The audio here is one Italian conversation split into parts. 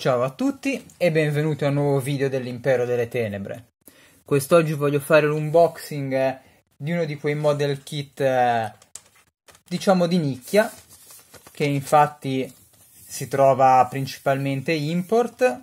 Ciao a tutti e benvenuti a un nuovo video dell'Impero delle Tenebre. Quest'oggi voglio fare l'unboxing eh, di uno di quei model kit, eh, diciamo di nicchia, che infatti si trova principalmente import,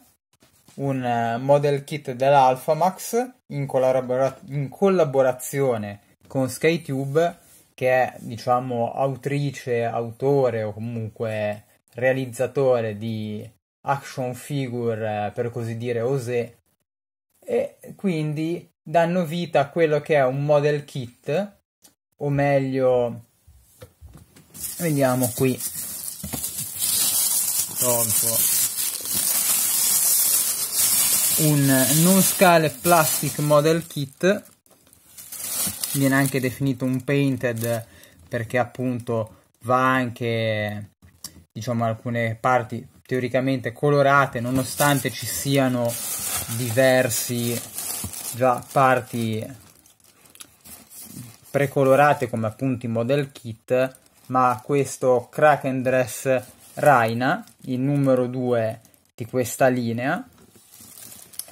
un eh, model kit dell'Alphamax in, collabora- in collaborazione con SkyTube, che è diciamo autrice, autore o comunque realizzatore di action figure, eh, per così dire, osé, e quindi danno vita a quello che è un model kit, o meglio, vediamo qui, Pronto. un non-scale plastic model kit, viene anche definito un painted perché appunto va anche diciamo alcune parti teoricamente colorate nonostante ci siano diversi già parti precolorate come appunto i model kit ma questo Kraken Dress Raina il numero 2 di questa linea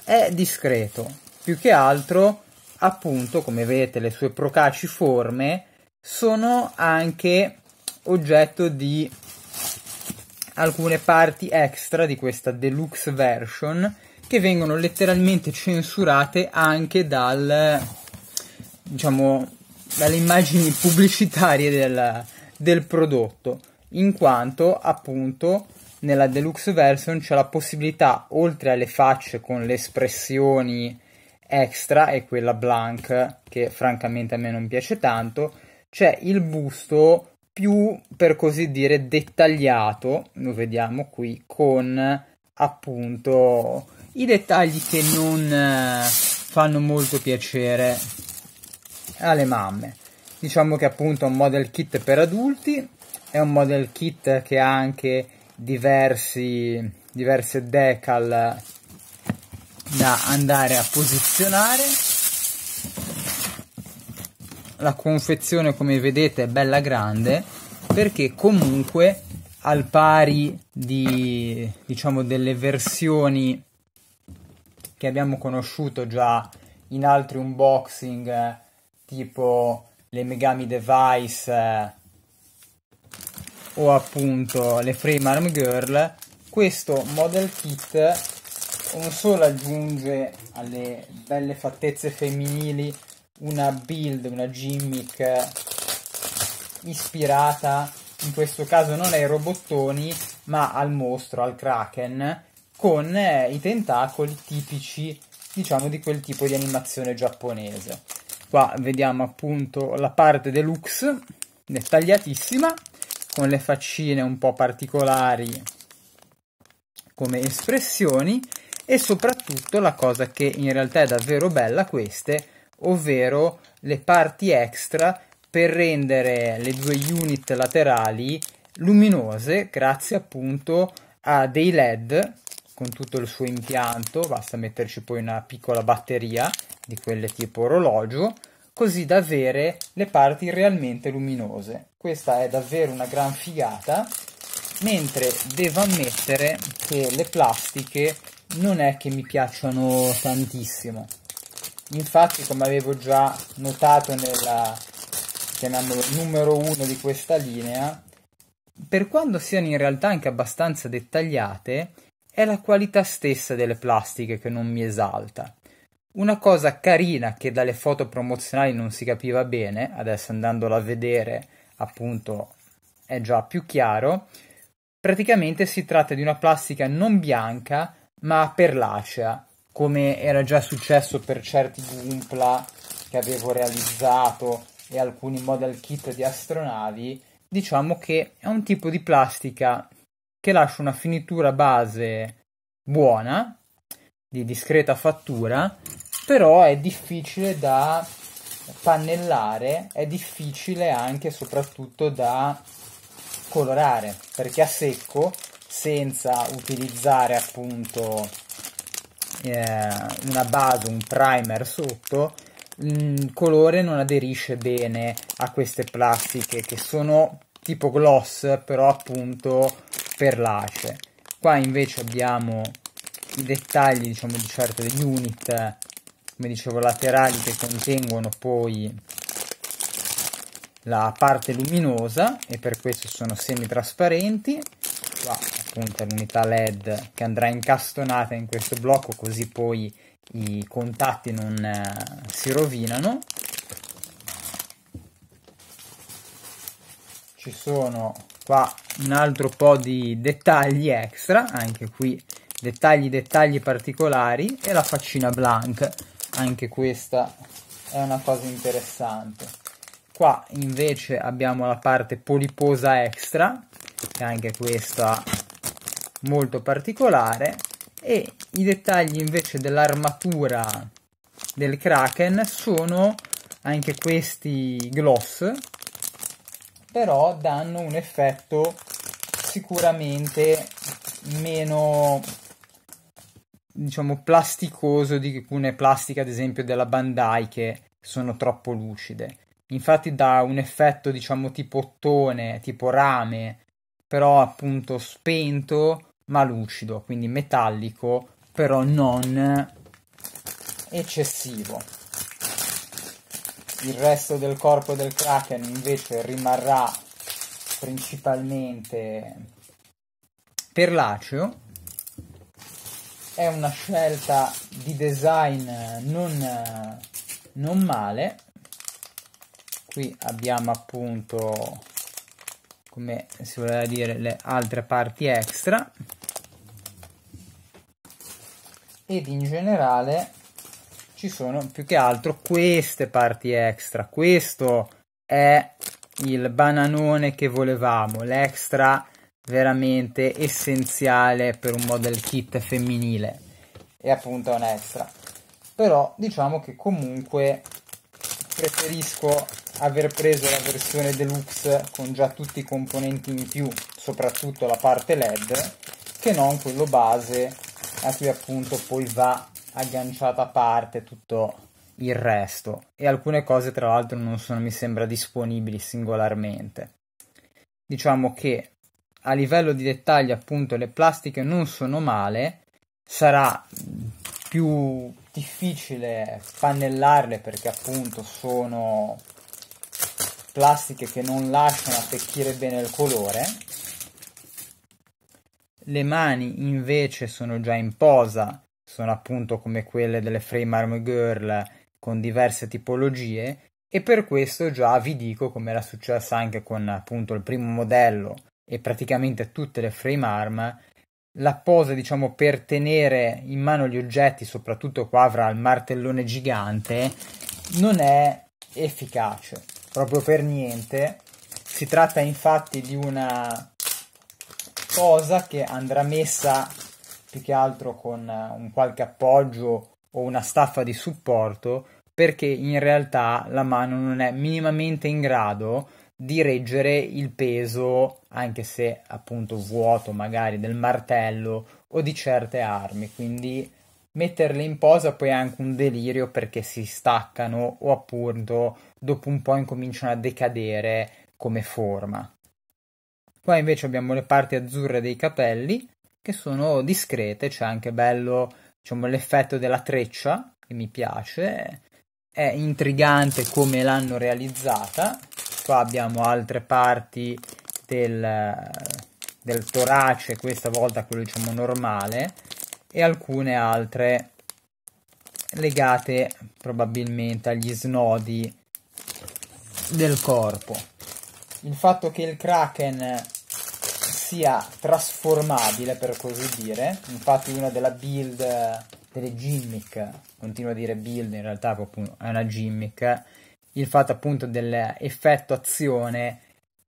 è discreto più che altro appunto come vedete le sue procaci forme sono anche oggetto di alcune parti extra di questa deluxe version che vengono letteralmente censurate anche dal, diciamo, dalle immagini pubblicitarie del, del prodotto, in quanto appunto nella deluxe version c'è la possibilità, oltre alle facce con le espressioni extra e quella blank, che francamente a me non piace tanto, c'è il busto più per così dire dettagliato, lo vediamo qui, con appunto i dettagli che non eh, fanno molto piacere alle mamme. Diciamo che appunto è un model kit per adulti, è un model kit che ha anche diversi, diverse decal da andare a posizionare la confezione come vedete è bella grande perché comunque al pari di diciamo delle versioni che abbiamo conosciuto già in altri unboxing tipo le Megami Device eh, o appunto le Frame Arm Girl questo model kit non solo aggiunge alle belle fattezze femminili una build, una gimmick ispirata in questo caso non ai robottoni ma al mostro, al kraken, con eh, i tentacoli tipici diciamo di quel tipo di animazione giapponese. Qua vediamo appunto la parte deluxe dettagliatissima con le faccine un po' particolari come espressioni e soprattutto la cosa che in realtà è davvero bella queste ovvero le parti extra per rendere le due unit laterali luminose grazie appunto a dei led con tutto il suo impianto, basta metterci poi una piccola batteria di quelle tipo orologio, così da avere le parti realmente luminose. Questa è davvero una gran figata, mentre devo ammettere che le plastiche non è che mi piacciono tantissimo. Infatti, come avevo già notato nella numero 1 di questa linea, per quanto siano in realtà anche abbastanza dettagliate, è la qualità stessa delle plastiche che non mi esalta. Una cosa carina che dalle foto promozionali non si capiva bene, adesso andandola a vedere appunto è già più chiaro, praticamente si tratta di una plastica non bianca ma perlacea, come era già successo per certi Gumpla che avevo realizzato e alcuni model kit di astronavi, diciamo che è un tipo di plastica che lascia una finitura base buona, di discreta fattura, però è difficile da pannellare, è difficile anche e soprattutto da colorare, perché a secco, senza utilizzare appunto eh, una base, un primer sotto, il mm, colore non aderisce bene a queste plastiche che sono tipo gloss però appunto perlace. Qua invece abbiamo i dettagli diciamo di certo degli unit come dicevo laterali che contengono poi la parte luminosa e per questo sono semi trasparenti qua appunto l'unità LED che andrà incastonata in questo blocco così poi i contatti non eh, si rovinano. Ci sono qua un altro po' di dettagli extra, anche qui dettagli dettagli particolari e la faccina blank, anche questa è una cosa interessante. Qua invece abbiamo la parte poliposa extra, che anche questa molto particolare e i dettagli invece dell'armatura del Kraken sono anche questi gloss però danno un effetto sicuramente meno diciamo plasticoso di alcune plastiche ad esempio della Bandai che sono troppo lucide infatti dà un effetto diciamo tipo ottone tipo rame però appunto spento ma lucido, quindi metallico, però non eccessivo. Il resto del corpo del kraken invece rimarrà principalmente perlaceo. È una scelta di design non, non male. Qui abbiamo appunto come si voleva dire le altre parti extra ed in generale ci sono più che altro queste parti extra questo è il bananone che volevamo l'extra veramente essenziale per un model kit femminile e appunto è un extra però diciamo che comunque preferisco aver preso la versione deluxe con già tutti i componenti in più, soprattutto la parte LED, che non quello base a cui appunto poi va agganciata a parte tutto il resto e alcune cose tra l'altro non sono mi sembra disponibili singolarmente. Diciamo che a livello di dettagli appunto le plastiche non sono male, sarà più difficile pannellarle perché appunto sono plastiche che non lasciano attecchire bene il colore. Le mani invece sono già in posa, sono appunto come quelle delle Frame Arm Girl con diverse tipologie e per questo già vi dico come era successo anche con appunto il primo modello e praticamente tutte le frame arm la posa diciamo per tenere in mano gli oggetti soprattutto qua avrà il martellone gigante non è efficace proprio per niente. Si tratta infatti di una cosa che andrà messa più che altro con eh, un qualche appoggio o una staffa di supporto perché in realtà la mano non è minimamente in grado di reggere il peso, anche se appunto vuoto magari del martello o di certe armi, quindi metterle in posa poi è anche un delirio perché si staccano o appunto dopo un po' incominciano a decadere come forma. Qua invece abbiamo le parti azzurre dei capelli che sono discrete, c'è cioè anche bello diciamo, l'effetto della treccia che mi piace, è intrigante come l'hanno realizzata. Qua abbiamo altre parti del, del torace, questa volta quello diciamo normale, e alcune altre legate probabilmente agli snodi del corpo. Il fatto che il Kraken sia trasformabile, per così dire, infatti una della build, delle gimmick, continuo a dire build, in realtà è una gimmick, il fatto appunto dell'effetto azione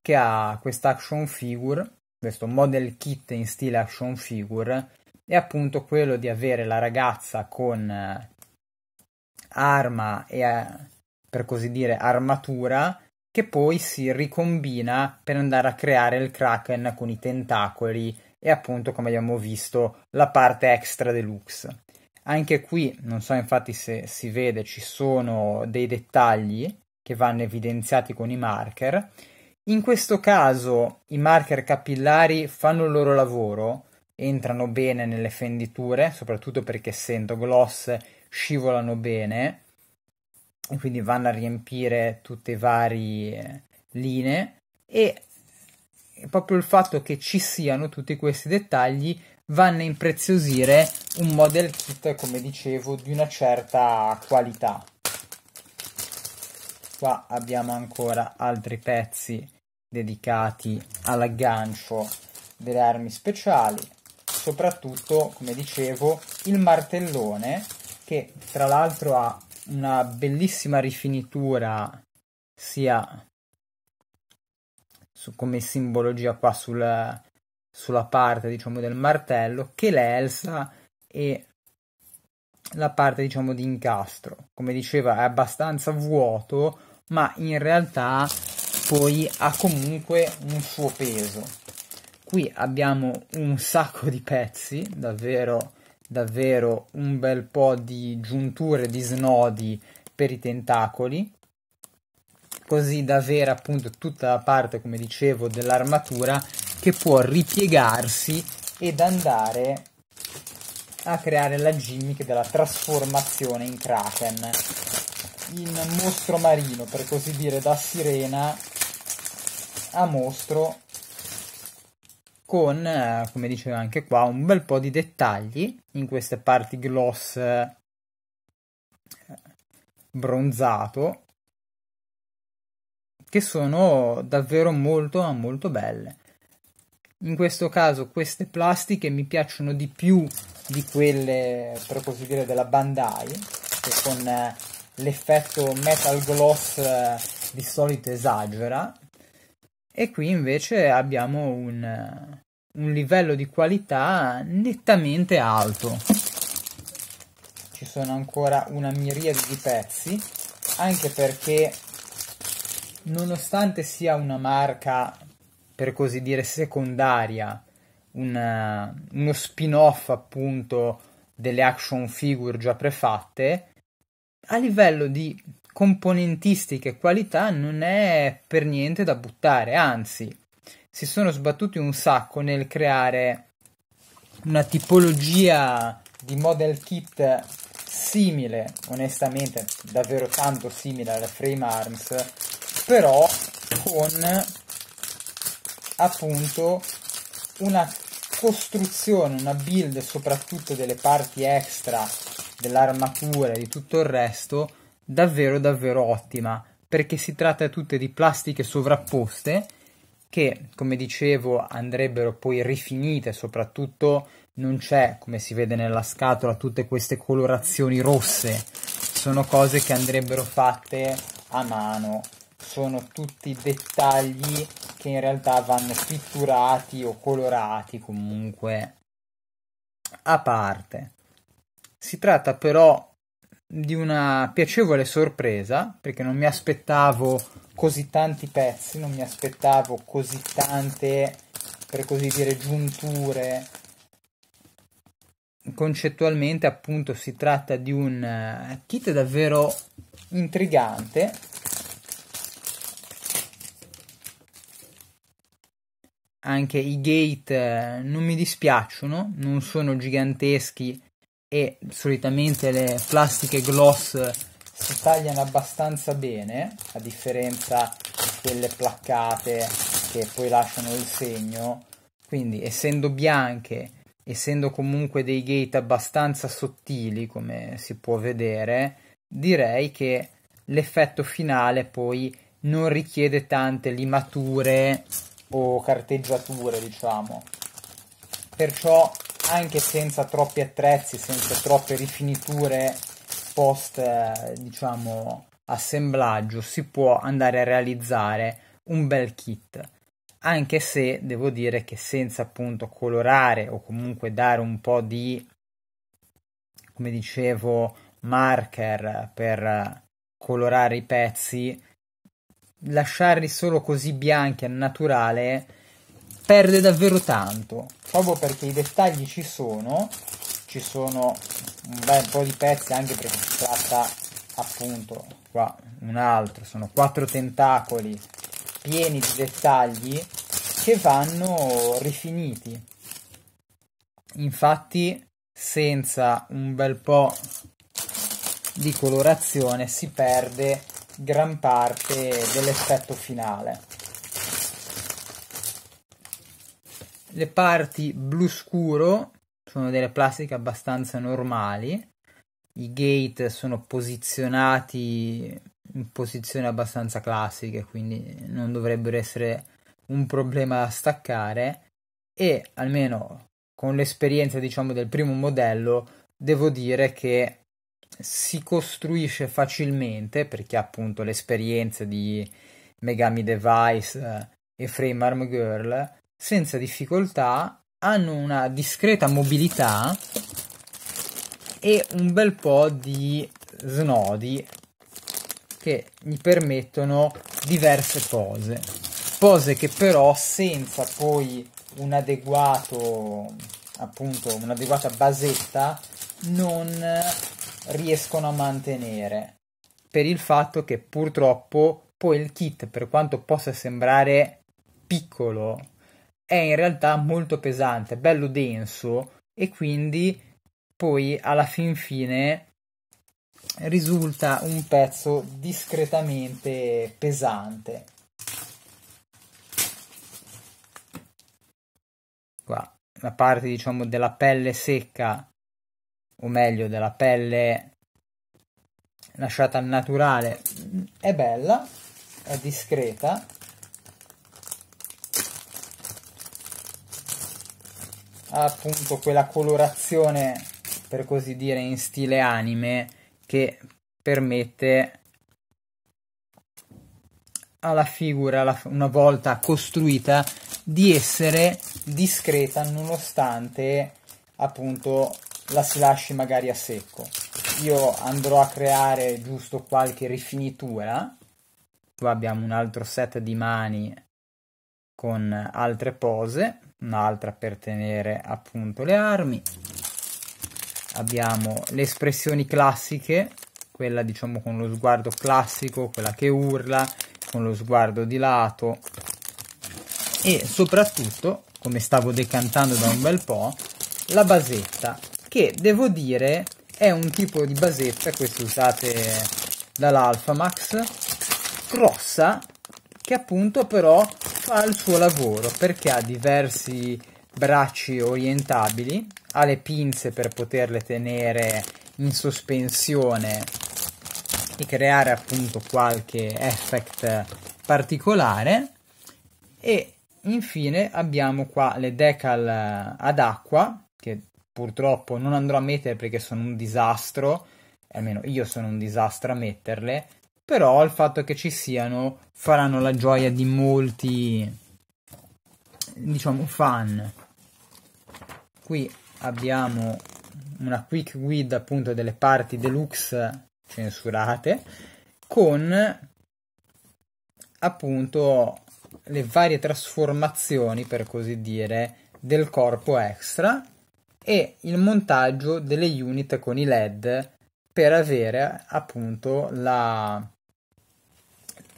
che ha questa action figure, questo model kit in stile action figure, è appunto quello di avere la ragazza con eh, arma e eh, per così dire, armatura che poi si ricombina per andare a creare il kraken con i tentacoli e appunto, come abbiamo visto, la parte extra deluxe. Anche qui, non so infatti se si vede, ci sono dei dettagli che vanno evidenziati con i marker. In questo caso i marker capillari fanno il loro lavoro, entrano bene nelle fenditure, soprattutto perché essendo gloss scivolano bene e quindi vanno a riempire tutte le varie linee e proprio il fatto che ci siano tutti questi dettagli vanno a impreziosire un model kit come dicevo di una certa qualità qua abbiamo ancora altri pezzi dedicati all'aggancio delle armi speciali soprattutto come dicevo il martellone che tra l'altro ha una bellissima rifinitura sia su, come simbologia qua sul, sulla parte diciamo del martello che l'elsa e la parte diciamo di incastro come diceva è abbastanza vuoto ma in realtà poi ha comunque un suo peso qui abbiamo un sacco di pezzi davvero davvero un bel po' di giunture di snodi per i tentacoli così da avere appunto tutta la parte come dicevo dell'armatura che può ripiegarsi ed andare a creare la gimmick della trasformazione in kraken in mostro marino per così dire da sirena a mostro con, eh, come diceva anche qua, un bel po' di dettagli in queste parti gloss eh, bronzato che sono davvero molto molto belle. In questo caso queste plastiche mi piacciono di più di quelle, per così dire, della Bandai, che con eh, l'effetto metal gloss eh, di solito esagera, e qui invece abbiamo un, un livello di qualità nettamente alto. Ci sono ancora una miriade di pezzi, anche perché nonostante sia una marca per così dire secondaria, una, uno spin-off appunto delle action figure già prefatte, a livello di componentistica e qualità non è per niente da buttare, anzi si sono sbattuti un sacco nel creare una tipologia di model kit simile, onestamente davvero tanto simile alla Frame Arms, però con appunto una costruzione, una build soprattutto delle parti extra dell'armatura e di tutto il resto davvero davvero ottima perché si tratta tutte di plastiche sovrapposte che come dicevo andrebbero poi rifinite soprattutto non c'è come si vede nella scatola tutte queste colorazioni rosse sono cose che andrebbero fatte a mano sono tutti dettagli che in realtà vanno pitturati o colorati comunque a parte si tratta però di una piacevole sorpresa perché non mi aspettavo così tanti pezzi, non mi aspettavo così tante, per così dire, giunture. Concettualmente, appunto, si tratta di un eh, kit davvero intrigante. Anche i gate eh, non mi dispiacciono, non sono giganteschi e solitamente le plastiche gloss si tagliano abbastanza bene a differenza di quelle placcate che poi lasciano il segno quindi essendo bianche essendo comunque dei gate abbastanza sottili come si può vedere direi che l'effetto finale poi non richiede tante limature o carteggiature diciamo perciò anche senza troppi attrezzi, senza troppe rifiniture post, eh, diciamo, assemblaggio, si può andare a realizzare un bel kit. Anche se devo dire che senza appunto colorare o comunque dare un po' di, come dicevo, marker per colorare i pezzi, lasciarli solo così bianchi e naturale perde davvero tanto, proprio perché i dettagli ci sono, ci sono un bel po' di pezzi anche perché si tratta appunto qua un altro, sono quattro tentacoli pieni di dettagli che vanno rifiniti. Infatti senza un bel po' di colorazione si perde gran parte dell'effetto finale. Le parti blu scuro sono delle plastiche abbastanza normali, i gate sono posizionati in posizioni abbastanza classiche, quindi non dovrebbero essere un problema da staccare e almeno con l'esperienza diciamo del primo modello devo dire che si costruisce facilmente perché appunto l'esperienza di Megami Device eh, e Frame Arm Girl senza difficoltà, hanno una discreta mobilità e un bel po' di snodi che gli permettono diverse pose. Pose che però senza poi un adeguato appunto un'adeguata basetta non riescono a mantenere per il fatto che purtroppo poi il kit per quanto possa sembrare piccolo è in realtà molto pesante, bello denso e quindi poi alla fin fine risulta un pezzo discretamente pesante. Qua la parte diciamo della pelle secca o meglio della pelle lasciata al naturale è bella, è discreta ha appunto quella colorazione, per così dire, in stile anime che permette alla figura, una volta costruita, di essere discreta nonostante appunto la si lasci magari a secco. Io andrò a creare giusto qualche rifinitura. Qua abbiamo un altro set di mani con altre pose un'altra per tenere appunto le armi abbiamo le espressioni classiche quella diciamo con lo sguardo classico quella che urla con lo sguardo di lato e soprattutto come stavo decantando da un bel po' la basetta che devo dire è un tipo di basetta queste usate dall'Alphamax grossa che appunto però fa il suo lavoro perché ha diversi bracci orientabili, ha le pinze per poterle tenere in sospensione e creare appunto qualche effect particolare e infine abbiamo qua le decal eh, ad acqua che purtroppo non andrò a mettere perché sono un disastro almeno io sono un disastro a metterle però il fatto che ci siano faranno la gioia di molti diciamo fan qui abbiamo una quick guida appunto delle parti deluxe censurate con appunto le varie trasformazioni per così dire del corpo extra e il montaggio delle unit con i led per avere appunto la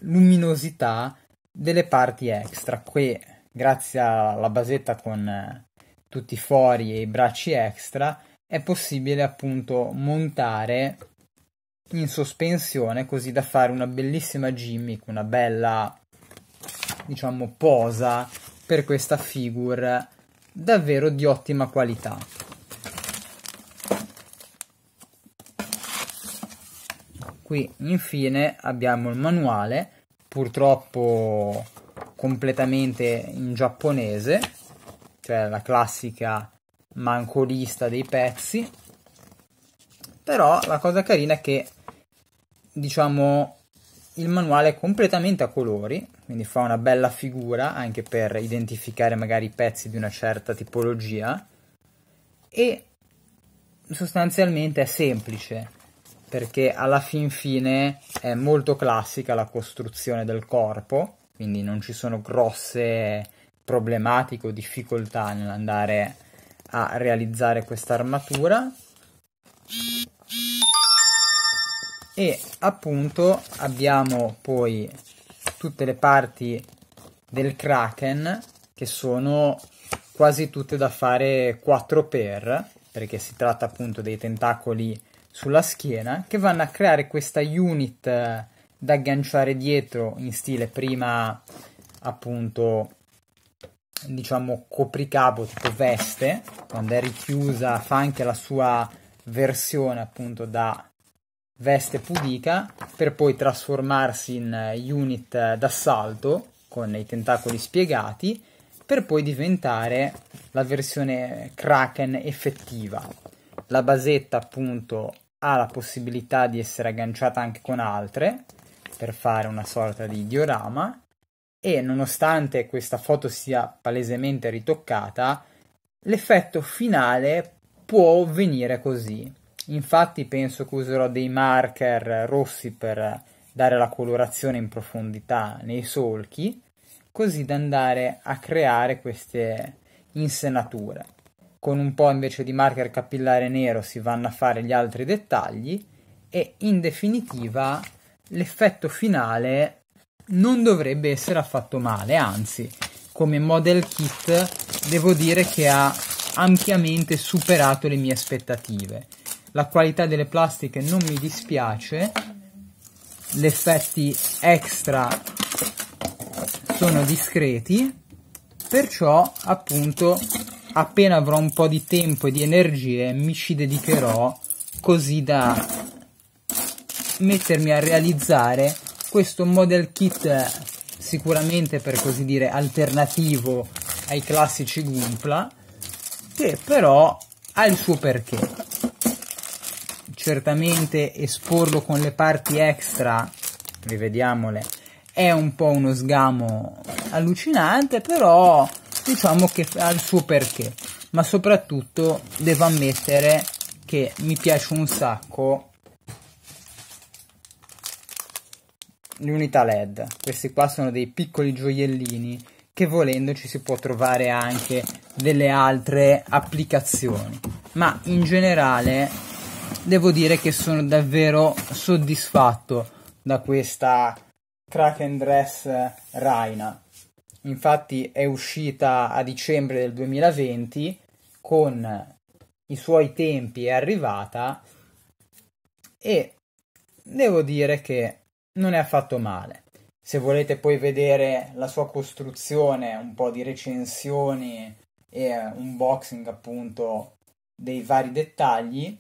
luminosità delle parti extra qui grazie alla basetta con eh, tutti i fori e i bracci extra è possibile appunto montare in sospensione così da fare una bellissima gimmick, una bella diciamo posa per questa figure davvero di ottima qualità. qui infine abbiamo il manuale purtroppo completamente in giapponese cioè la classica mancolista dei pezzi però la cosa carina è che diciamo il manuale è completamente a colori quindi fa una bella figura anche per identificare magari i pezzi di una certa tipologia e sostanzialmente è semplice perché alla fin fine è molto classica la costruzione del corpo, quindi non ci sono grosse problematiche o difficoltà nell'andare a realizzare questa armatura. E appunto abbiamo poi tutte le parti del Kraken che sono quasi tutte da fare 4 x perché si tratta appunto dei tentacoli sulla schiena che vanno a creare questa unit eh, da agganciare dietro in stile prima appunto diciamo copricapo tipo veste quando è richiusa fa anche la sua versione appunto da veste pudica per poi trasformarsi in eh, unit eh, d'assalto con i tentacoli spiegati per poi diventare la versione Kraken effettiva la basetta appunto ha la possibilità di essere agganciata anche con altre per fare una sorta di diorama e nonostante questa foto sia palesemente ritoccata l'effetto finale può venire così infatti penso che userò dei marker rossi per dare la colorazione in profondità nei solchi così da andare a creare queste insenature con un po' invece di marker capillare nero si vanno a fare gli altri dettagli e in definitiva l'effetto finale non dovrebbe essere affatto male, anzi come model kit devo dire che ha ampiamente superato le mie aspettative. La qualità delle plastiche non mi dispiace, gli effetti extra sono discreti, perciò appunto appena avrò un po' di tempo e di energie mi ci dedicherò così da mettermi a realizzare questo model kit sicuramente per così dire alternativo ai classici Gumpla che però ha il suo perché certamente esporlo con le parti extra rivediamole è un po' uno sgamo allucinante però diciamo che ha il suo perché ma soprattutto devo ammettere che mi piace un sacco l'unità led questi qua sono dei piccoli gioiellini che volendo ci si può trovare anche delle altre applicazioni ma in generale devo dire che sono davvero soddisfatto da questa Kraken Dress Raina infatti è uscita a dicembre del 2020 con i suoi tempi è arrivata e devo dire che non è affatto male. Se volete poi vedere la sua costruzione, un po' di recensioni e unboxing appunto dei vari dettagli,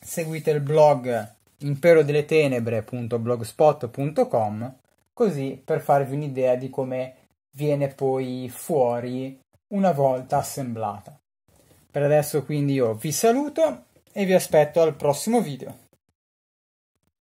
seguite il blog imperodeletenebre.blogspot.com così per farvi un'idea di come viene poi fuori una volta assemblata. Per adesso quindi io vi saluto e vi aspetto al prossimo video.